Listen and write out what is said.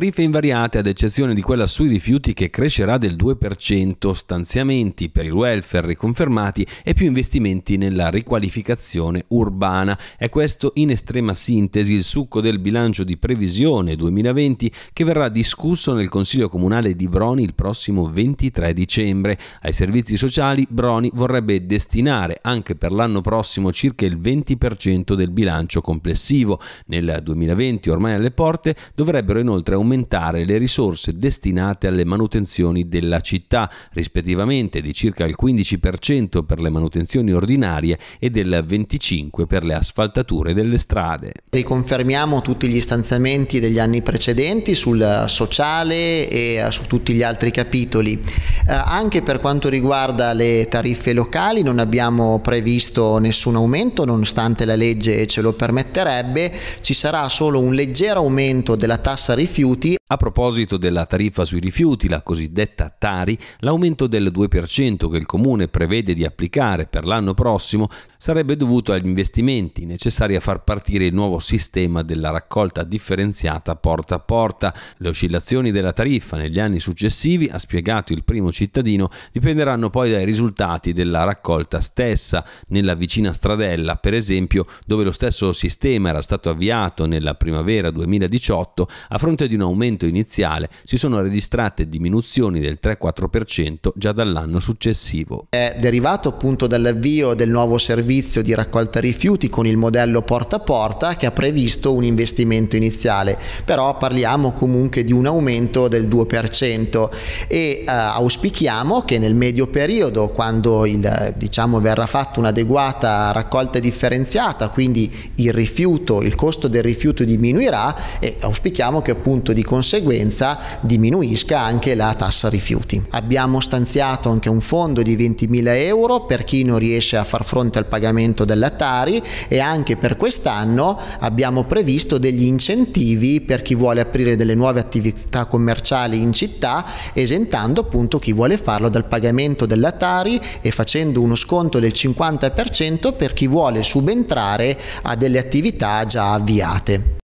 tariffe invariate ad eccezione di quella sui rifiuti che crescerà del 2%, stanziamenti per il welfare riconfermati e più investimenti nella riqualificazione urbana. È questo in estrema sintesi il succo del bilancio di previsione 2020 che verrà discusso nel Consiglio Comunale di Broni il prossimo 23 dicembre. Ai servizi sociali Broni vorrebbe destinare anche per l'anno prossimo circa il 20% del bilancio complessivo. Nel 2020 ormai alle porte dovrebbero inoltre aumentare aumentare le risorse destinate alle manutenzioni della città, rispettivamente di circa il 15% per le manutenzioni ordinarie e del 25% per le asfaltature delle strade. Riconfermiamo tutti gli stanziamenti degli anni precedenti sul sociale e eh, su tutti gli altri capitoli. Eh, anche per quanto riguarda le tariffe locali non abbiamo previsto nessun aumento, nonostante la legge ce lo permetterebbe, ci sarà solo un leggero aumento della tassa rifiuti rifiuti, a proposito della tariffa sui rifiuti, la cosiddetta Tari, l'aumento del 2% che il Comune prevede di applicare per l'anno prossimo sarebbe dovuto agli investimenti necessari a far partire il nuovo sistema della raccolta differenziata porta a porta. Le oscillazioni della tariffa negli anni successivi, ha spiegato il primo cittadino, dipenderanno poi dai risultati della raccolta stessa. Nella vicina stradella, per esempio, dove lo stesso sistema era stato avviato nella primavera 2018, a fronte di una aumento iniziale si sono registrate diminuzioni del 3-4% già dall'anno successivo. È derivato appunto dall'avvio del nuovo servizio di raccolta rifiuti con il modello porta a porta che ha previsto un investimento iniziale, però parliamo comunque di un aumento del 2% e eh, auspichiamo che nel medio periodo, quando il, diciamo, verrà fatta un'adeguata raccolta differenziata, quindi il rifiuto, il costo del rifiuto diminuirà e auspichiamo che appunto di conseguenza diminuisca anche la tassa rifiuti. Abbiamo stanziato anche un fondo di 20.000 euro per chi non riesce a far fronte al pagamento della Tari e anche per quest'anno abbiamo previsto degli incentivi per chi vuole aprire delle nuove attività commerciali in città esentando appunto chi vuole farlo dal pagamento della Tari e facendo uno sconto del 50% per chi vuole subentrare a delle attività già avviate.